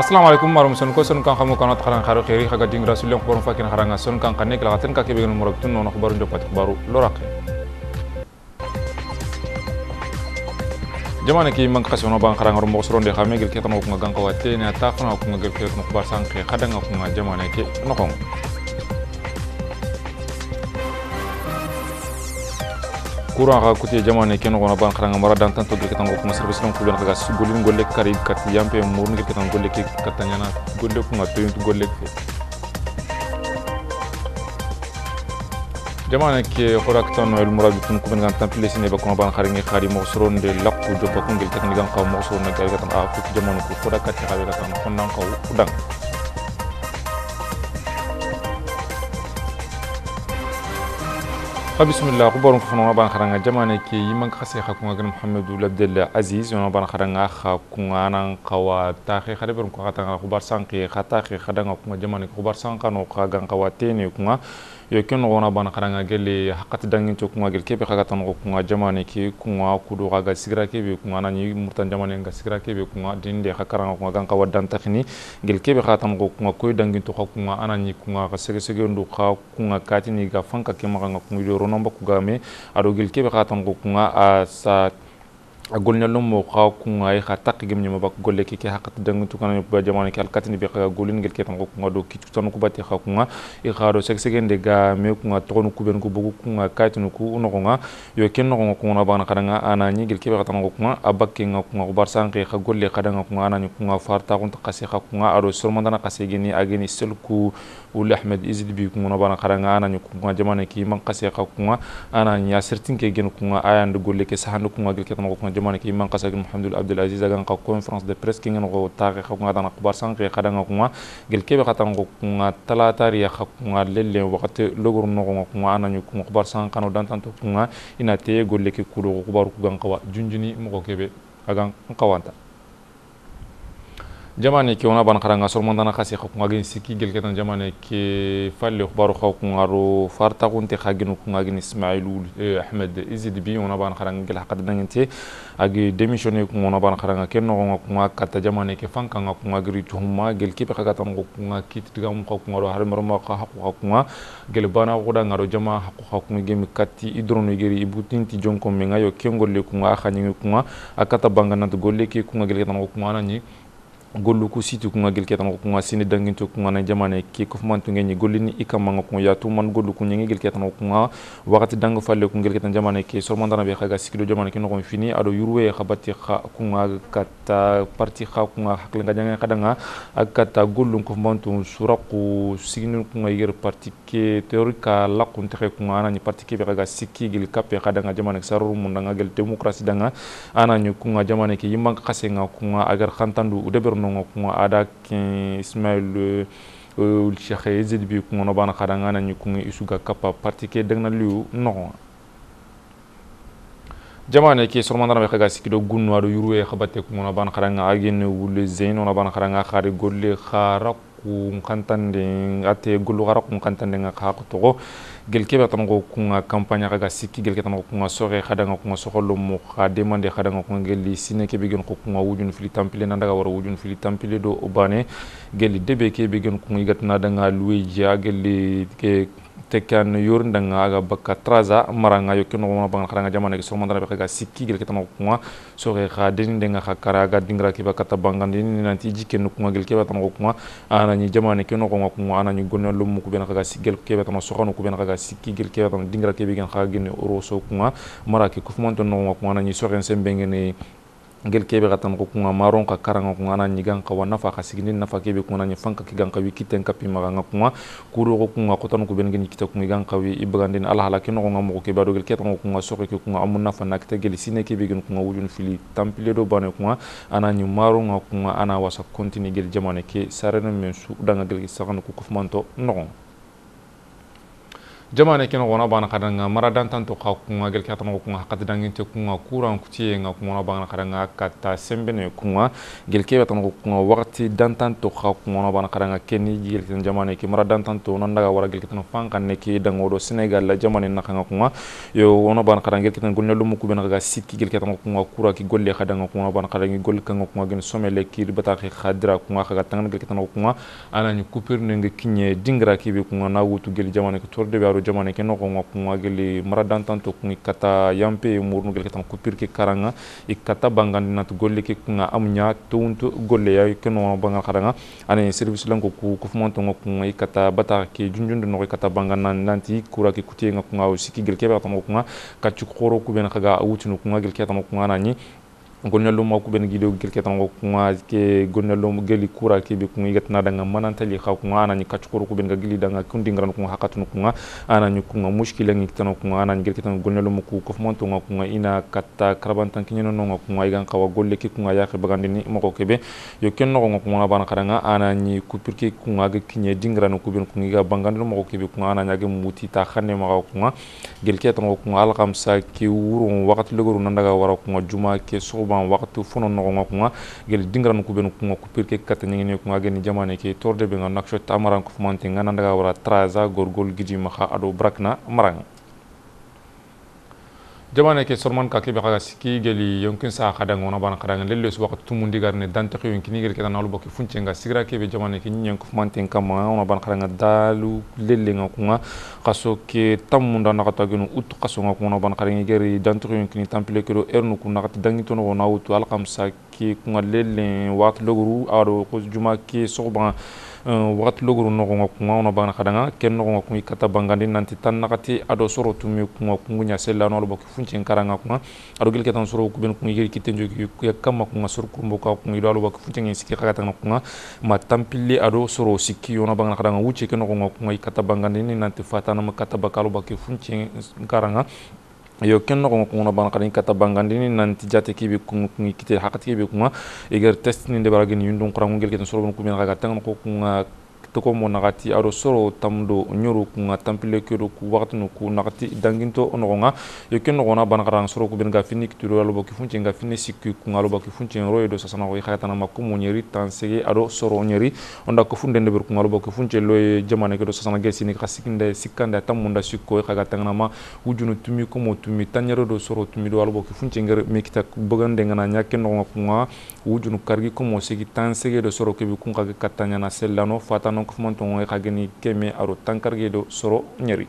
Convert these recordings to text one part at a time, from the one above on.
Assalamualaikum warahmatullahi wabarakatuh. sun ko kan xamu kan taxan kiri kagak xaga ding rasul yang porum fakin xaranga sun kan kan nek la xaten ka kebe ngum rabtun non xbaru ndopat xbaru loraqe jamana ki man xasono ban xaranga rum xoro nde xame gel ke tan ko nga gan ko watte ne ta xana ko nga gel ke tan ko bar sanke xadanga ko nga jamana ke nokon kurang ga kuti zaman ne keno gona ban karanga mara dan tentu kita ketango kuma service non kulon kaga golin golle kari kat yampe murun gel ketango golle ke katanya na golle pun to yintu golle ke jama ne ke orang kita el murad tun kuben gan tampile sine ba kuma ban kharingi khari mo soron de lakku do bakun gel ketango gan ka mo soron na gel aku a kuti jama ko kat ka udang بسم الله قبر فنونا بان خرنا جمعنا كي يمن خسي خا كون محمد ولد الله عزيز يونا بان خرانغا خا كون انا تاخي خربر برم قاتنا قبر سانقي خا خدنا قوم جمعنا قبر خبر سانقا نو خا غن قوا تيني yoke nogona bana karanga gele hakati dangin to kunga gel kebe kaga tan kunga jamane ke kunga kudu kaga sigira kebe kunga na ni murtan jamane nga sigira kebe kunga dinde ka karanga kunga kan kawa dan takhni gel kebe kaga tan kunga koy dangin to kunga ana ni kunga ka sege sege ndu ka kunga kati ga fanka ke maga kunga do ronomba kugame ado gel kebe kaga tan kunga a sa agolnya nyalum mo qaw ku ngay kha tak gem nyima bak golle ki ki haqat dang tu kan ba jamana ki katini ni bi kha golin gel ke tan ko ngado ki tan ko bati kha ku nga i kharo sek segen de ga me ku nga ton ku ben ku bu ku nga ka tan ku no nga yo ken no nga ku na ban kada nga ana ni gel ke ba tan ko nga abak ki nga ku nga bar san ki golle kada nga ku nga ana ni ku nga far ta kun ta qasi kha ku nga aro sur mandana qasi geni sel ku ul ahmed izid bi ku na ban kada nga ana ni ku nga jamana ki man qasi ku nga ana ni asirtin ke gen ku nga ayan golle ke sahan ku nga gel ke جمان كي من قصة محمد عبد العزيز عن قا كونفرنس دي بريس كين نغو تاريخ خو غادان اخبار سان كي خدان غو قال كي بقات غو ثلاثه ريا خو ليل وقت لوغور نغو غو انا نيو كو اخبار سان كانو دانتان تو كو ان تي قول لك كولو اخبار كو غان قوا جنجني مغو كيبي غان قوانتا jamane ke ona ban xaranga sormandana khasi khuqungagin sikki gelketan jamane ke falle khbaru khauqungaro farta kunte khaginu kungagin ismailul e, ahmed izid bi ona ban qaranga gel haqad dangente agi demissioner kun ona ban qaranga ken no kunga katta jamane ke fankanga kungagiri tuhuma gel kibe khagatan kunga kit digam khauqungaro har marma kha haqu gel bana goda jama haqu khauqunga gemi katti idronu geri ibutinti jonko menga yo kengolle kunga khanyi kunga akata bangana to golle ke kunga gelketan kunga nani gollu ku situ kunga ketam ko nga sini dangintu nga na jamane ke kofmantu ngenye ikam ma ko ya tuman ko ngi gel gil ko nga wakati dang falle ko gel ketan jamane ke dana be xaga sikido jamane ke no fini ado yurwe xabati kha nga kata parti kha nga hakle nga jangan kadanga akata gollu kofmantu suraku ko nga yir parti ke teorika la ko te ko nga ni parti ke be xaga sikki gil kape kadanga jamane mun nga gel demokrasi danga ana ko nga jamane ke yimbang ko kunga agar khantandu udeber no kunga ada ken ismail ul euh, euh, shekhe yezid bi kunga no bana kada ngana ni kunga isuga kapa partike dagna liu no jamane ke sormandana be kaga sikido gunno ado yuru e khabate kunga no bana kada nga agene wule zeino no bana kada nga khari golle khara ku nkantande ate gulugara ku nkantande nga ka ko togo gelke ba tan go ku nga kampanya ga sikki gelke tan go ku nga sore khada nga ku nga soxol mu kha demande khada kunga ku gelli sine ke bigen ko kunga nga wujun fili tampile nanda ga wara wujun fili tampile do obane gelli debe ke bigen ku ngi gatna da nga luwe ja gelli ke tekan yur ndanga aga baka traza maranga yo kino ngona bangal khanga jamana ke sormanda be khaga sikki gel ketama kuma so ge khadin denga khakara aga dingra ke baka tabangan din nanti jike no kuma gel ke batama kuma ana ni jamana kino ngona kuma ana ni gonna lum ku ben khaga sikki gel ke batama so khanu ku ben khaga sikki gel ke batama dingra ke be gen khaga gen oro so kuma mara ke kufmonto no kuma ana ni so gen sembenge ni ngel kebe ga tan ko kunga maron ka karanga kunga na nyigan ka wa nafa ka sigini nafa kebe kunga na fan ka kigan ka wi kiten ka pima ga kunga kuro ko kunga ko tan ko ben kita kunga gan ka wi ibgandin ala hala kino kunga mo kebe do gel ketan ko kunga so ke kunga amun nafa na kita gel sine kebe gen kunga wujun fili tampile do bane kunga ana nyi maron ga kunga ana wasa kontini gel jamane ke sarana men su danga gel sagan ko kufmanto non jamane kena wona bana kadanga mara dantan to ka kunga gel ka tama kunga hakati dangin te kunga kuran kuti nga kunga bana kadanga kata sembe ne kunga gel ke tama kunga wakati dantan to ka kunga bana kadanga keni gel ken jamane ke mara dantan to non daga wara gel tan fan ne ke dango do senegal la jamane na kanga kunga yo wona bana kadanga gel ken gonne lumu ku bena ga sikki gel ke tama kunga kura ki golle kadanga kunga bana kadanga gol kanga kunga gen somele ki bata ki khadra kunga ka tanga gel ke tama kunga anani kupir ne ngi kinye dingra ki kunga na wutu gel jamane ko torde lo jamane ke nogo nga kunga geli maradantan to kungi kata yampe murnu geli katan kupir ke karanga i kata bangandi natu golle ke kunga amunya tuntu golle ya ke no bangal karanga ane service lanko ku kufumanto nga kunga i kata bata ke junjundu no kata bangana nanti kura ke kutie nga kunga usiki geli ke ba kunga kachu koro kubena kaga awutinu kunga geli ke kunga nani gonnello ma ben gido kirke tan ko nga ke gonnello mo geli kura ke be kun igatna daga mananta li ana ni kachkuru ko ben ga gili daga kundi ngran ko hakatun ko ana ko mushkila ngi tan ko ana ni kirke tan ko ko monto nga ko ina katta karban tan kinyo no ko igan kawa golle ke ko nga bagandi ni mo kebe yo ken no ko ana ni ku pirke ko ga kinye dingran ko ben ko ngi ga bangandi kebe ko ana nya ga muti ta khanne ma ko nga gelke tan ko nga al ke wuro wakati nandaga wara ko juma ke so ban waktu fono nogo ngo kunga gel dingran ku ben kunga ku pirke katani ne kunga gen jamane ke torde be nakshot amaran ku fumanti ngan wara traza gorgol gidi maha ado brakna marang jamana ke sorman ka ke baga siki geli yonkin sa kada ngona bana kada ngel lelus waqt tumundi garne dante ko yonkin ngel ke tanalu bokki funcenga sigra ke be jamana ke nyen ko manten kama ona bana kada dalu lelle nga kunga kaso ke tamunda na kata genu ut kaso nga kunga bana kada ngel dante ko yonkin tampile ke do ernu kunna kata dangi tono wona utu alqam sa ke kunga lelle wat logru aro ko juma ke soban Euh, wagati logoro nogonga kunga ona bagana kadanga ken nogonga kunga ikata bangandi nanti tan nakati ado soro tumi kunga kungu nya sella no albo kifunchen karanga kunga ado gel ketan soro kuben kunga gel kiten jogi ya kama kunga soro kumbo ka kunga ido albo kifunchen siki kakata na kunga ma tampille ado soro siki ona bagana kadanga wuche ken nogonga kunga ikata bangandi nanti fatana makata bakalo bakifunchen karanga yo ken noxongo kunguna bana xadin kata bangandini nanti jate kibe ku kungi kite hakati kibe kunga eger test ni ndebara geni yundun xurangungel keten sorogon kumena xaga tangana xo kunga togo mo naxati aro soro tamudo ɲoru kunga tanpile kedo ku waxatinu ku naxati danginto o noxonga yo ke noxona banaxaran soro ku beni ga fini kituro aloba kifuncen ga fini sikki kunga aloba kifuncen ro yedo sasanaxo i xayatanama kumu ɲeri tansege ado soro ɲeri onda kofundendeber kunga aloba kifuncen lo ye jamane kedo sasanage sini xa sikinde sikkande a tamunda sikko i e xaga tanganama wujunu tumi komo tumi tanɲere do soro tumi do aloba kifuncengere mekita bogandengana ɲa ke noxonga kunga wujunu karigi komo segi tansege do soro kebi kun xage kattaɲana sellano fatano non ko mon ton ka kemi aru tankar tankarge do soro nyeri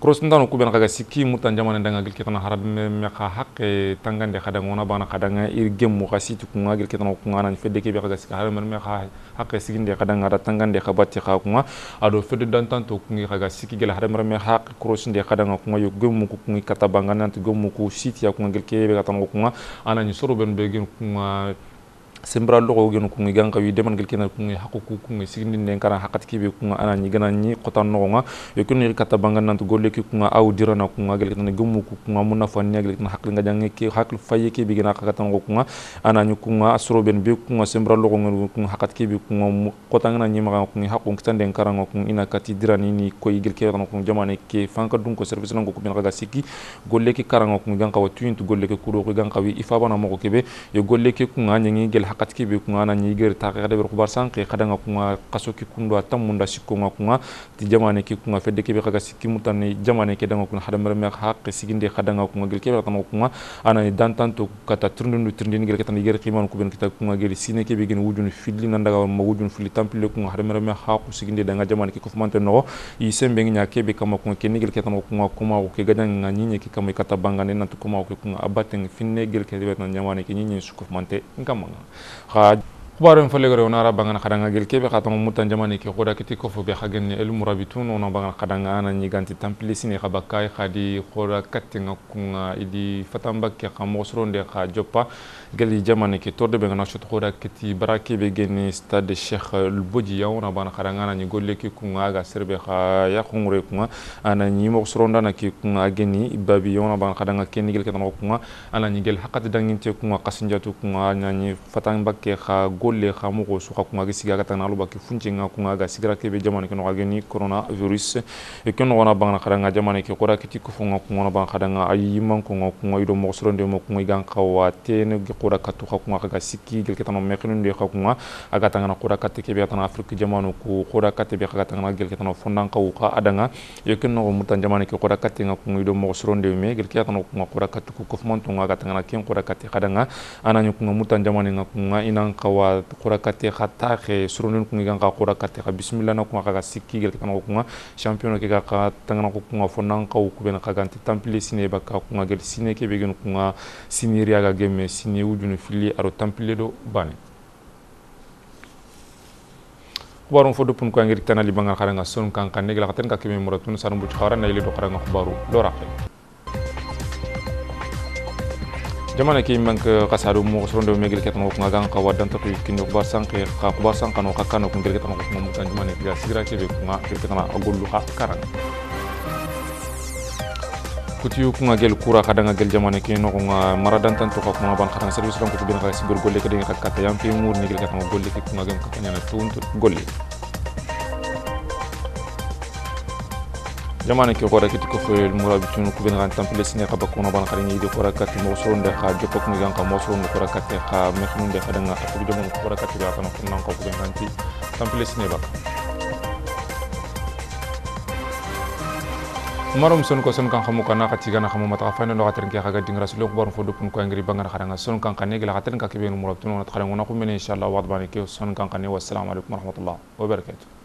cross ndano kuben kaga sikki mutan jamana danga gil kitana harab me me hak hakke tangande kada ngona bana kada nga ir gemu mu ka situ ku ngagil kitana ku ngana ni fedde ke be kaga sikki harab me e hakke siginde kada nga da tangande kha batti kha ku nga ado fedde dan tanto ku ngi kaga sikki gel harab me hak cross nde kada nga ku nga yo gemu mu ku kata bangana nti gem mu ku siti ya ku ngagil ke be katana ku nga anani soro ben be gen ku nga sembra logo gen kungi gan kawi deman gel kenar kungi hakku ku kungi signi nen kana hakat kibe kunga ana ni gana ni qota nogonga yokun ni kata bangan nantu golle ki kunga aw dirana kunga gel kenar gumu ku kunga munna fo ni gel kenar hakli nga jangi ki hakli faye ki bigina hakata ngo kunga ana ni kunga asro ben be kunga sembra logo gen kunga hakat kibe kunga qota ngana ni maga kungi hakku kitan den karanga kunga ina kati dirani ni ko gel kenar kunga jamane ke fanka dun ko service nango ku ben ga sikki golle ki karanga kunga gan kawi tuintu golle ki kuro gan kawi ifaba na mo kebe yo golle ki kunga nyangi gel hakati bi kunga na nyiger ta ga de rukubar san ki kada nga kunga kaso ki kundo atam munda sikko nga kunga ti jamane ki kunga fedde ki bi kaga sikki mutani jamane ke danga kunga hada merme haqqi siginde kada nga kunga gel ke be tan kunga ana ni dantan to kata turndu turndin gel ke tan ger qiman ku ben kita kunga gel sine ki bi gen wujun fidli nanda ga ma wujun fili tampile kunga hada merme haqqu siginde danga jamane ki ko fumante no i sembe nya ke bi kama kunga ke nigel ke tan kunga kuma ke gadan nga nyinye ki kama kata bangane nan to kuma ke kunga abaten finne gel ke be tan jamane ke nyinye su ko nga ngamanga xa خبارن فلگر اونا را بانگان خدانگا گل که به خاطر ممتن جمانی که خورا کتی کفو به خاگن علم رابطون اونا بانگان خدانگا آنا نیگانتی تمپلیسی نی خبکای خادی خورا کتنگا کنگا ایدی فتن بکی خاموسرون دی خا جوپا gali jamane ki torde be ngana shot ki kiti braki be geni stade cheikh el bodji yawna bana khara ngana ni golle ki ku serbe kha ya khu ngure ana ni mo na ki ku geni ibabi bana khada nga ki gel ketan ku nga ana ni gel hakati danginte kunga nga qasindiatu ku nga ana ni fatang bakke kha golle kha mo su kha ku nga gisi ga tan bakke funche nga sigra be ki no geni corona virus e ken wona bana khara nga jamane ki khoda kiti ku fu nga ku bana khada nga ayi man ku nga ku nga mo kura katu hakunga kaga gil kita kitano kinu ndi hakunga aga tangana kura kati kebi atana afrika jamanu ku kura kati bi kaga tangana gel kitano kau ka adanga yekin no mutan jamani ke kura kati nga kungu do mo suronde me gil kitano kunga kura katu ku kofmon tunga aga tangana kin kura katte kadanga ananyu kunga mutan jamani nga kunga kawa kura katte khatta khe suronde kunga ganga kura kati ka bismillah na kunga kaga gil kita kitano kunga champion ke kaga tangana kunga fondan ka uku ben kaga tampili sine baka kunga gil sine kebe gil kunga siniri riaga sini wujunu filli aro do bane kubarum fo dopun ko ngir tanali xara nga son kan kan negla xaten ka kimi muratun sarum bu xara na ile do nga khubaru do raqe jamana ki man ka mo soro do megel ketan ko nga ka wadan dan tokki kinu kubar sanke ka kubar no ka kanu ko ngel ketan ko mo kan jamana ke sigra ke be ko ngak ketan lu ka karanga Kutiu kunga gel kura kadanga gel jamane ke no kunga maradan tan to kadang ban kadanga service ran kutubin kala sibir golle kadanga kata yang pi mur ni gel kadanga golle ke kunga gam kakanya na tun golle jamane ke kora kiti ko fel mura bitun kubin ran tan pile sine kaba kunga ban kadanga idi kora kati mo so nda ka jopo kunga gam ka mo so nda kora kati ka me khun nda kadanga ko jomo kora kati ba kana kunna ko kubin ran ti tan pile sine ba marom son ko son kan xamu kana xati gana xamu mata fayna lo xatir ke xaga ding rasul ko fo dupun ko ngri xara nga son kan kan ngel xatir ka ke ben murabtun wona xaranga wona ko men inshallah wa wadbani ke son kan kan wa assalamu alaikum wa rahmatullah wa barakatuh